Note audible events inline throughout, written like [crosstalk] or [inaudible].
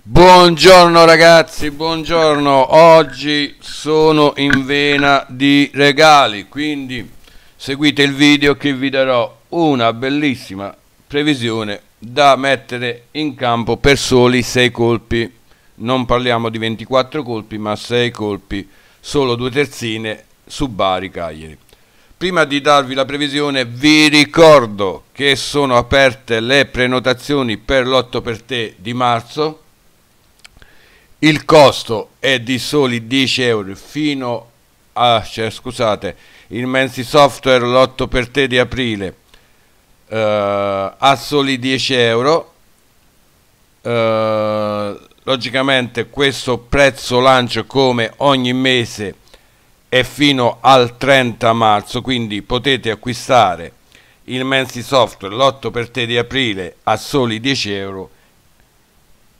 Buongiorno ragazzi, buongiorno. Oggi sono in vena di regali, quindi seguite il video che vi darò una bellissima previsione da mettere in campo per soli 6 colpi. Non parliamo di 24 colpi, ma 6 colpi, solo due terzine su Bari Cagliari. Prima di darvi la previsione vi ricordo che sono aperte le prenotazioni per l'8 per te di marzo il costo è di soli 10 euro fino a, cioè, scusate, il Mensi Software l'8 per te di aprile uh, eh, a soli 10 euro. Uh, logicamente questo prezzo lancio come ogni mese è fino al 30 marzo, quindi potete acquistare il Mensi Software l'8 per te di aprile a soli 10 euro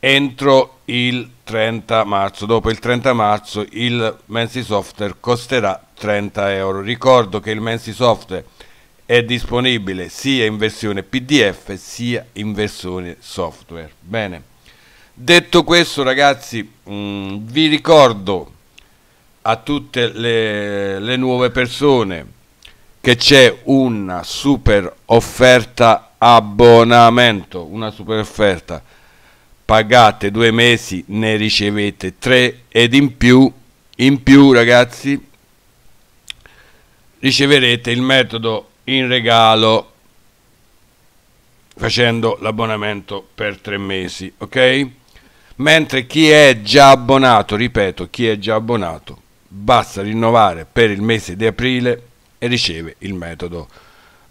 entro il 30 marzo. Dopo il 30 marzo il Mensi Software costerà 30 euro. Ricordo che il Mensi Software è disponibile sia in versione PDF sia in versione software. Bene. Detto questo, ragazzi, mh, mm, vi ricordo a tutte le, le nuove persone che c'è una super offerta abbonamento, una super offerta pagate due mesi, ne ricevete tre ed in più, in più ragazzi, riceverete il metodo in regalo facendo l'abbonamento per tre mesi, ok? Mentre chi è già abbonato, ripeto, chi è già abbonato, basta rinnovare per il mese di aprile e riceve il metodo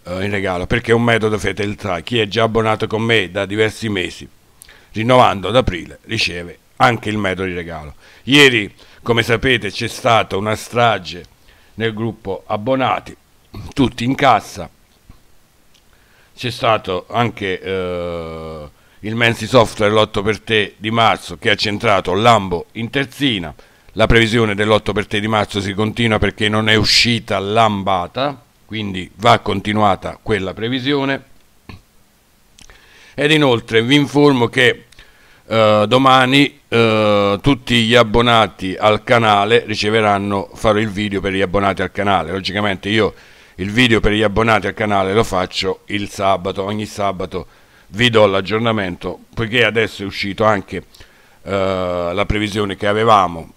eh, in regalo, perché è un metodo fedeltà. Chi è già abbonato con me da diversi mesi rinnovando ad aprile riceve anche il metro di regalo. Ieri, come sapete, c'è stata una strage nel gruppo abbonati, tutti in cassa, c'è stato anche eh, il Mensi Software l'8 per te di marzo che ha centrato Lambo in terzina, la previsione dell'8 per te di marzo si continua perché non è uscita lambata, quindi va continuata quella previsione. Ed inoltre vi informo che eh, domani eh, tutti gli abbonati al canale riceveranno, farò il video per gli abbonati al canale. Logicamente io il video per gli abbonati al canale lo faccio il sabato, ogni sabato vi do l'aggiornamento, poiché adesso è uscito anche eh, la previsione che avevamo,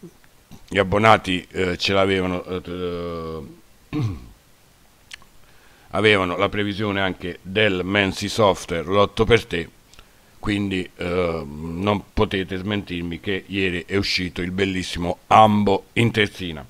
gli abbonati eh, ce l'avevano... Eh, avevano la previsione anche del Mensi Software Lotto per te, quindi eh, non potete smentirmi che ieri è uscito il bellissimo Ambo in Terzina.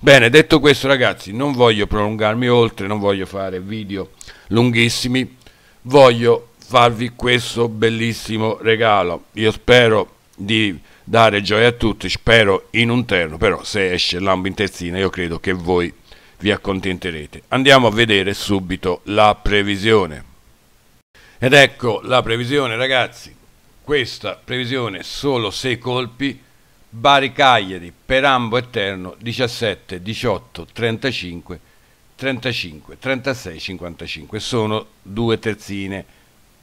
Bene, detto questo ragazzi, non voglio prolungarmi oltre, non voglio fare video lunghissimi, voglio farvi questo bellissimo regalo. Io spero di dare gioia a tutti, spero in un terno, però se esce l'ambo in terzina io credo che voi vi accontenterete. Andiamo a vedere subito la previsione. Ed ecco la previsione ragazzi, questa previsione solo 6 colpi, Bari Cagliari, ambo Eterno 17, 18, 35, 35, 36, 55, sono due terzine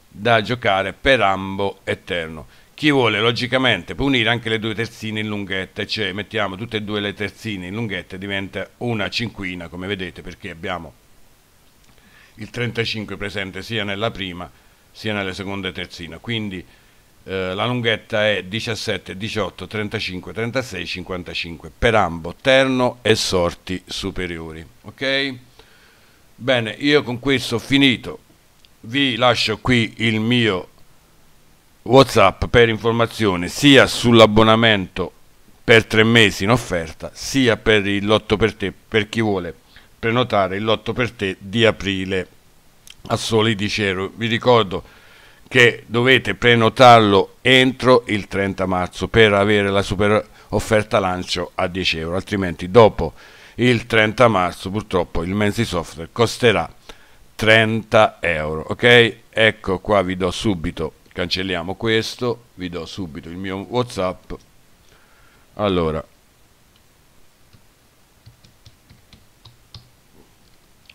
da giocare per ambo Eterno chi vuole logicamente può unire anche le due terzine in lunghette, cioè mettiamo tutte e due le terzine in lunghette, diventa una cinquina come vedete perché abbiamo il 35 presente sia nella prima sia nella seconda terzina, quindi eh, la lunghetta è 17, 18, 35, 36, 55 per ambo, terno e sorti superiori, ok? Bene, io con questo ho finito, vi lascio qui il mio Whatsapp per informazioni sia sull'abbonamento per tre mesi in offerta, sia per il lotto per te, per chi vuole prenotare il lotto per te di aprile a soli 10 euro. Vi ricordo che dovete prenotarlo entro il 30 marzo per avere la super offerta lancio a 10 euro, altrimenti dopo il 30 marzo purtroppo il Mensi Software costerà 30 euro. Ok, ecco qua vi do subito cancelliamo questo vi do subito il mio whatsapp allora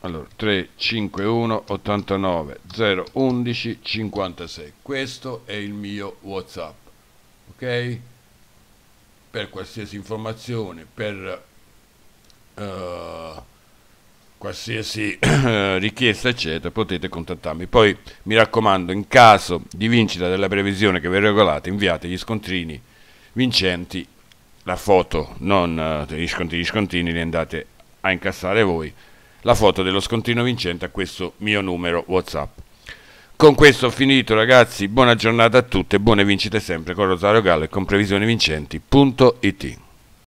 allora 351 89 011 56 questo è il mio whatsapp ok per qualsiasi informazione per uh, qualsiasi [clears throat] eh, richiesta eccetera potete contattarmi poi mi raccomando in caso di vincita della previsione che vi regolate inviate gli scontrini vincenti la foto non eh, gli scontrini gli li andate a incassare voi la foto dello scontrino vincente a questo mio numero whatsapp con questo ho finito ragazzi buona giornata a tutte buone vincite sempre con Rosario Gallo e con previsionevincenti.it